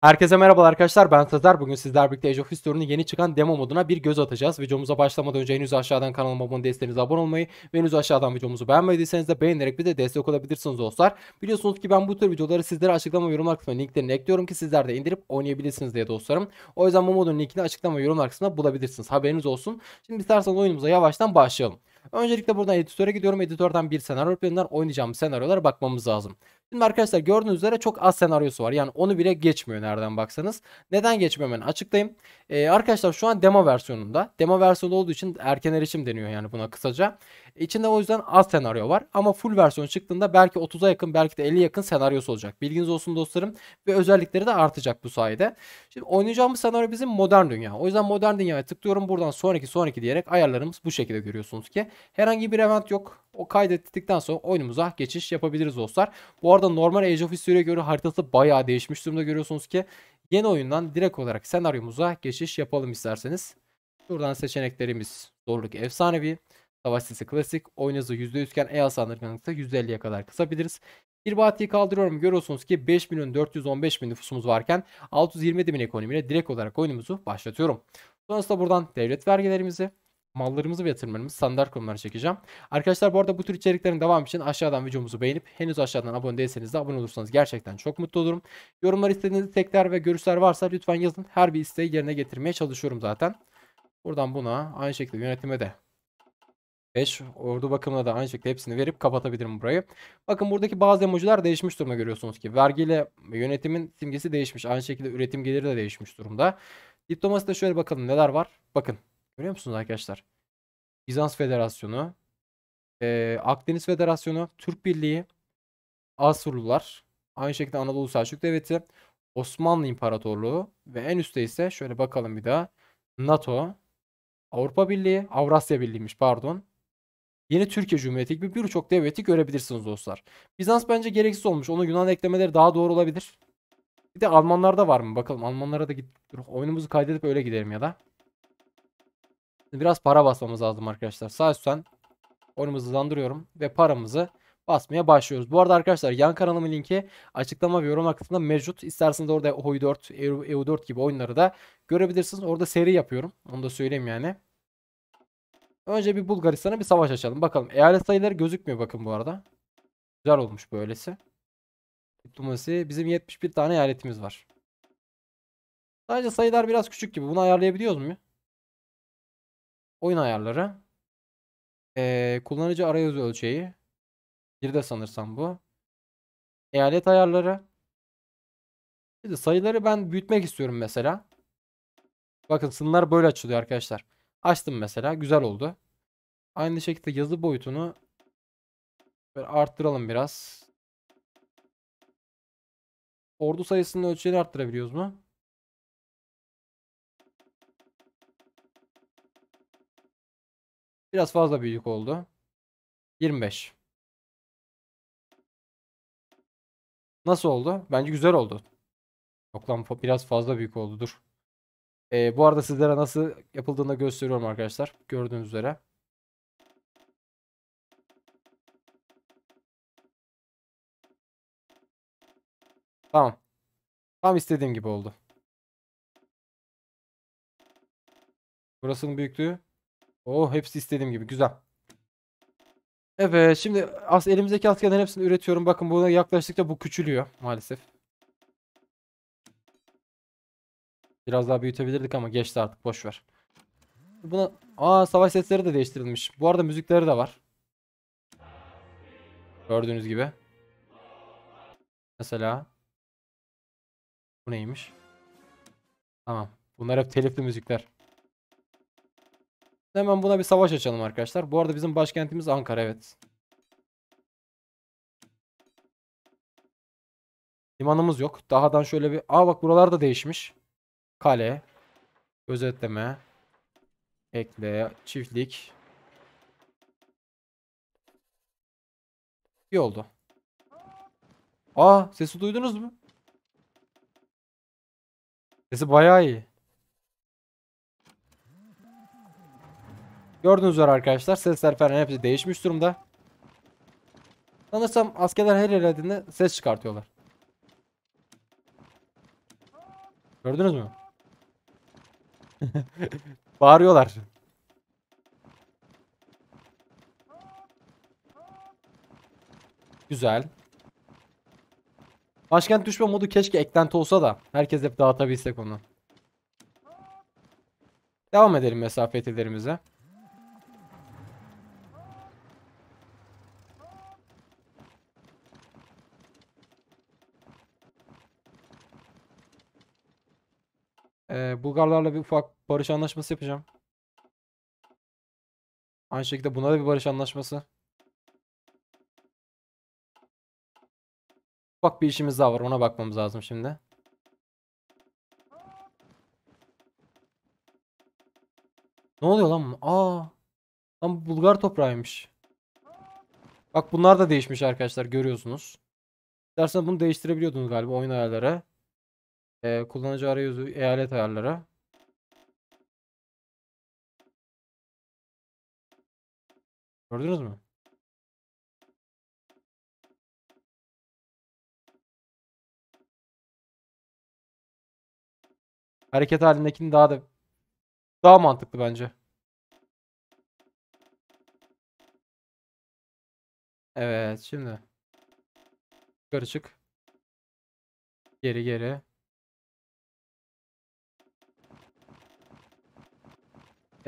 Herkese merhaba arkadaşlar ben Sezer. Bugün sizler birlikte Age of History'nin yeni çıkan demo moduna bir göz atacağız. Videomuza başlamadan önce henüz aşağıdan kanalıma abone değilseniz abone olmayı ve henüz aşağıdan videomuzu beğenmediyseniz de beğenerek bir de destek olabilirsiniz dostlar. Biliyorsunuz ki ben bu tür videoları sizlere açıklama yorumlar kısmına linklerini ekliyorum ki sizler de indirip oynayabilirsiniz diye dostlarım. O yüzden bu modun linkini açıklama yorumlar kısmına bulabilirsiniz. Haberiniz olsun. Şimdi isterseniz oyunumuza yavaştan başlayalım. Öncelikle buradan editöre gidiyorum. Editörden bir senaryo planından oynayacağım senaryolara bakmamız lazım. Şimdi arkadaşlar gördüğünüz üzere çok az senaryosu var. Yani onu bile geçmiyor nereden baksanız. Neden geçmiyor açıklayayım. Ee, arkadaşlar şu an demo versiyonunda. Demo versiyonu olduğu için erken erişim deniyor yani buna kısaca. İçinde o yüzden az senaryo var. Ama full versiyon çıktığında belki 30'a yakın belki de 50 yakın senaryosu olacak. Bilginiz olsun dostlarım. Ve özellikleri de artacak bu sayede. Şimdi oynayacağımız senaryo bizim modern dünya. O yüzden modern dünyaya tıklıyorum. Buradan sonraki sonraki diyerek ayarlarımız bu şekilde görüyorsunuz ki. Herhangi bir event yok. O kaydettikten sonra oyunumuza geçiş yapabiliriz dostlar. Bu arada normal Age of History'e göre haritası bayağı değişmiş durumda görüyorsunuz ki yeni oyundan direkt olarak senaryomuza geçiş yapalım isterseniz. Buradan seçeneklerimiz zorluk efsanevi, savaş sesi klasik, oyun hızı %100 iken EA saldırganlıkta %50'ye kadar kısabiliriz. İrbati'yi kaldırıyorum. Görüyorsunuz ki 5 bin nüfusumuz varken 627 bin ekonomiyle direkt olarak oyunumuzu başlatıyorum. Sonrasında buradan devlet vergilerimizi, mallarımızı ve yatırımlarımızı standart konulara çekeceğim. Arkadaşlar bu arada bu tür içeriklerin devamı için aşağıdan videomuzu beğenip henüz aşağıdan abone değilseniz de abone olursanız gerçekten çok mutlu olurum. Yorumlar istediğiniz tekler ve görüşler varsa lütfen yazın. Her bir isteği yerine getirmeye çalışıyorum zaten. Buradan buna aynı şekilde yönetime de 5 ordu bakımına da aynı şekilde hepsini verip kapatabilirim burayı. Bakın buradaki bazı emojiler değişmiş durumda görüyorsunuz ki. Vergiyle yönetimin simgesi değişmiş. Aynı şekilde üretim geliri de değişmiş durumda. Diplomasi de şöyle bakalım neler var. Bakın Görüyor musunuz arkadaşlar? Bizans Federasyonu, e, Akdeniz Federasyonu, Türk Birliği, Asurlular, aynı şekilde Anadolu Selçuk Devleti, Osmanlı İmparatorluğu ve en üstte ise şöyle bakalım bir daha NATO, Avrupa Birliği, Avrasya Birliğimiş pardon. Yeni Türkiye Cumhuriyeti gibi birçok devleti görebilirsiniz dostlar. Bizans bence gereksiz olmuş. Ona Yunan eklemeleri daha doğru olabilir. Bir de Almanlarda var mı? Bakalım Almanlara da git. Oyunumuzu kaydedip öyle gidelim ya da. Biraz para basmamız lazım arkadaşlar. Sağ üstten oyunumuzu hızlandırıyorum ve paramızı basmaya başlıyoruz. Bu arada arkadaşlar yan kanalımın linki açıklama ve yorumlar kısmında mevcut. İsterseniz orada Hoi 4, EU 4 gibi oyunları da görebilirsiniz. Orada seri yapıyorum. Onu da söyleyeyim yani. Önce bir Bulgaristan'a bir savaş açalım. Bakalım eyalet sayıları gözükmüyor bakın bu arada. Güzel olmuş böylesi. Diplomasi. Bizim 71 tane eyaletimiz var. Sadece sayılar biraz küçük gibi. Bunu ayarlayabiliyoruz mu? Oyun ayarları. Ee, kullanıcı arayüz ölçeği. Bir de sanırsam bu. Eyalet ayarları. Şimdi sayıları ben büyütmek istiyorum mesela. Bakın sınırlar böyle açılıyor arkadaşlar. Açtım mesela. Güzel oldu. Aynı şekilde yazı boyutunu böyle arttıralım biraz. Ordu sayısının ölçeğini arttırabiliyoruz mu? Biraz fazla büyük oldu. 25. Nasıl oldu? Bence güzel oldu. Yok biraz fazla büyük oldu dur. Ee, bu arada sizlere nasıl yapıldığını gösteriyorum arkadaşlar. Gördüğünüz üzere. Tamam. Tam istediğim gibi oldu. Burasının büyüklüğü Oh hepsi istediğim gibi güzel. Evet şimdi as elimizdeki askerlerin hepsini üretiyorum. Bakın buna yaklaştıkça bu küçülüyor maalesef. Biraz daha büyütebilirdik ama geçti artık boş ver. Buna aa savaş sesleri de değiştirilmiş. Bu arada müzikleri de var. Gördüğünüz gibi. Mesela bu neymiş? Tamam. Bunlar hep telifli müzikler. Hemen buna bir savaş açalım arkadaşlar. Bu arada bizim başkentimiz Ankara evet. Limanımız yok. Dahadan şöyle bir... Aa bak buralarda değişmiş. Kale. Gözetleme. Ekle. Çiftlik. İyi oldu. Aa sesi duydunuz mu? Sesi bayağı iyi. Gördüğünüz üzere arkadaşlar sesler falan hepsi değişmiş durumda. Sanırsam askerler her yerlerinde ses çıkartıyorlar. Gördünüz mü? Bağırıyorlar. Güzel. Başkent düşme modu keşke eklenti olsa da herkes hep dağıtabilsek onu. Devam edelim mesafe fethilerimize. Ee, Bulgarlarla bir ufak barış anlaşması yapacağım. Aynı şekilde buna da bir barış anlaşması. Ufak bir işimiz daha var. Ona bakmamız lazım şimdi. Ne oluyor lan? Aa. Lan bu Bulgar toprağıymış. Bak bunlar da değişmiş arkadaşlar görüyorsunuz. Dersen bunu değiştirebiliyordunuz galiba oyun ayarları. E, kullanıcı arayüzü eyalet ayarları. Gördünüz mü? Hareket halindekini daha da daha mantıklı bence. Evet şimdi. Yukarı çık. Geri geri.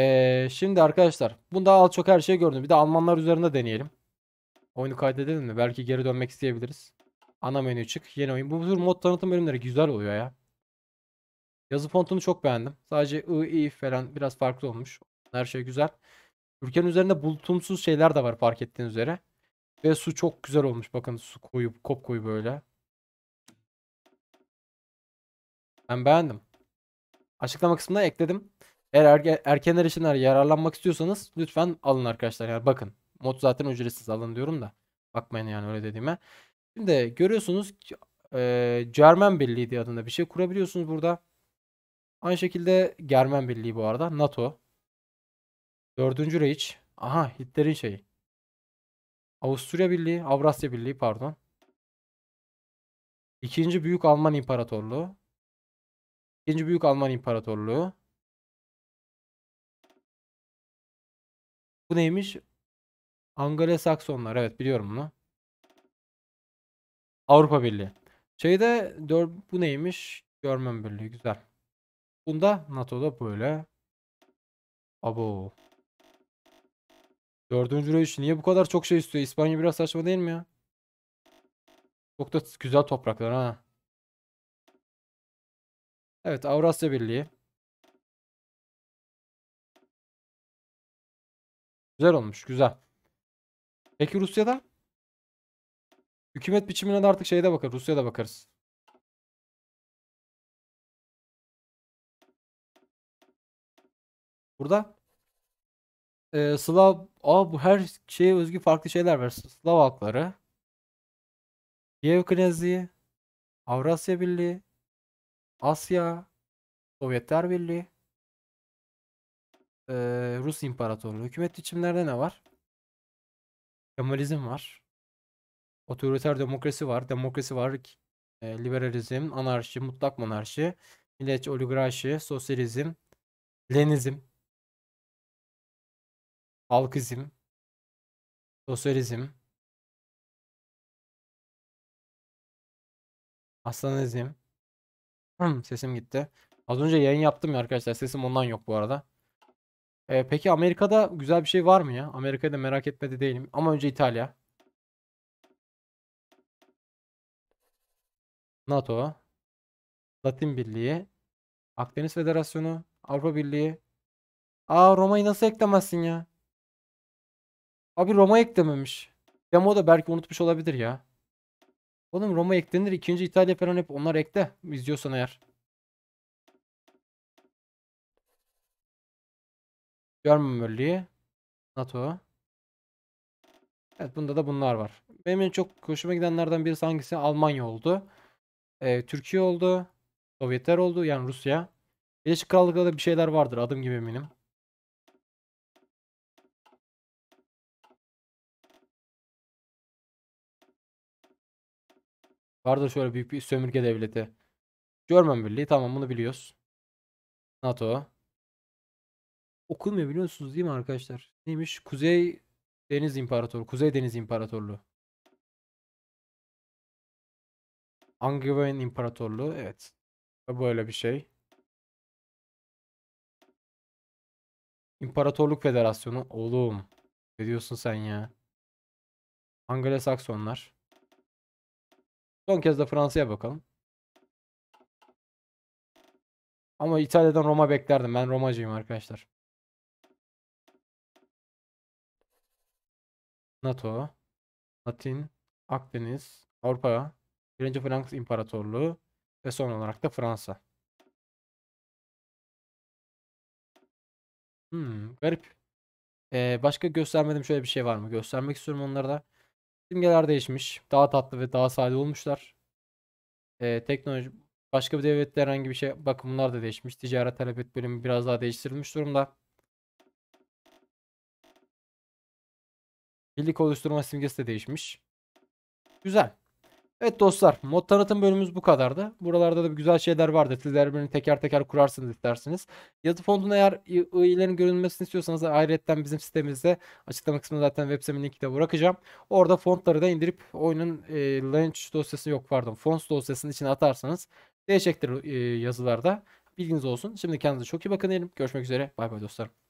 Ee, şimdi arkadaşlar bunda al çok her şeyi gördüm. Bir de Almanlar üzerinde deneyelim. Oyunu kaydedelim mi? Belki geri dönmek isteyebiliriz. Ana menü çık. Yeni oyun. Bu tür mod tanıtım bölümleri güzel oluyor ya. Yazı fontunu çok beğendim. Sadece I, I falan biraz farklı olmuş. Her şey güzel. Ülkenin üzerinde bulutumsuz şeyler de var fark ettiğiniz üzere. Ve su çok güzel olmuş. Bakın su koyu, kop koyu böyle. Ben beğendim. Açıklama kısmına ekledim. Eğer erken, erken erişimler yararlanmak istiyorsanız lütfen alın arkadaşlar. Yani bakın mod zaten ücretsiz alın diyorum da bakmayın yani öyle dediğime. Şimdi görüyorsunuz e, Cermen Birliği diye adında bir şey kurabiliyorsunuz burada. Aynı şekilde Germen Birliği bu arada. NATO. Dördüncü Reich. Aha Hitler'in şeyi. Avusturya Birliği, Avrasya Birliği pardon. İkinci Büyük Alman İmparatorluğu. İkinci Büyük Alman İmparatorluğu. Bu neymiş? Anglo-Saksonlar. Evet biliyorum bunu. Avrupa Birliği. Şeyde dör, bu neymiş? Görmem Birliği. Güzel. Bunda NATO'da böyle. Abo. Dördüncü reyüş niye bu kadar çok şey istiyor? İspanya biraz saçma değil mi ya? Çok da güzel topraklar ha. Evet Avrasya Birliği. Güzel olmuş. Güzel. Peki Rusya'da? Hükümet biçimine de artık şeyde bakar. Rusya'da bakarız. Burada ee, Slav Aa, bu her şeye özgü farklı şeyler var. Slav halkları. Kiev Knezliği. Avrasya Birliği. Asya. Sovyetler Birliği. Ee, Rus İmparatorluğu. Hükümet biçimlerde ne var? Kemalizm var. Otoriter demokrasi var. Demokrasi var. E, liberalizm, anarşi, mutlak monarşi, millet oligarşi, sosyalizm, lenizm, halkizm, sosyalizm, aslanizm. Sesim gitti. Az önce yayın yaptım ya arkadaşlar. Sesim ondan yok bu arada. Ee, peki Amerika'da güzel bir şey var mı ya? Amerika'yı da merak etmedi değilim. Ama önce İtalya. NATO. Latin Birliği. Akdeniz Federasyonu. Avrupa Birliği. Aa Roma'yı nasıl eklemezsin ya? Abi Roma eklememiş. Demo da belki unutmuş olabilir ya. Oğlum Roma eklenir. İkinci İtalya falan hep onlar ekle. İzliyorsan eğer. Görmemeliği. NATO. Evet bunda da bunlar var. Benim en çok hoşuma gidenlerden birisi hangisi? Almanya oldu. Ee, Türkiye oldu. Sovyetler oldu. Yani Rusya. Birleşik Krallık'ta da bir şeyler vardır. Adım gibi eminim. Vardır şöyle büyük bir sömürge devleti. Görmem Birliği tamam bunu biliyoruz. NATO. Okunmuyor biliyorsunuz değil mi arkadaşlar? Neymiş? Kuzey Deniz İmparatorluğu. Kuzey Deniz İmparatorluğu. Angevin İmparatorluğu. Evet. Böyle bir şey. İmparatorluk Federasyonu. Oğlum. Ne diyorsun sen ya? Anglo-Saksonlar. Son kez de Fransa'ya bakalım. Ama İtalya'dan Roma beklerdim. Ben Romacıyım arkadaşlar. NATO, Latin, Akdeniz, Avrupa, Birinci Fransız İmparatorluğu ve son olarak da Fransa. Hmm, garip. Ee, başka göstermedim şöyle bir şey var mı? Göstermek istiyorum onlara da. Simgeler değişmiş. Daha tatlı ve daha sade olmuşlar. Ee, teknoloji başka bir devlette herhangi bir şey Bakın bunlar da değişmiş. Ticaret talep et bölümü biraz daha değiştirilmiş durumda. Birlik oluşturma simgesi de değişmiş. Güzel. Evet dostlar mod tanıtım bölümümüz bu kadardı. Buralarda da güzel şeyler vardı. Sizler birini teker teker kurarsınız isterseniz. Yazı fontunu eğer ilerin görünmesini istiyorsanız ayrıyetten bizim sitemizde açıklama kısmında zaten web sitem linki de bırakacağım. Orada fontları da indirip oyunun e, launch dosyası yok pardon fonts dosyasının içine atarsanız değişecektir e, yazılarda. Bilginiz olsun. Şimdi kendinize çok iyi bakın diyelim. Görüşmek üzere. Bay bay dostlarım.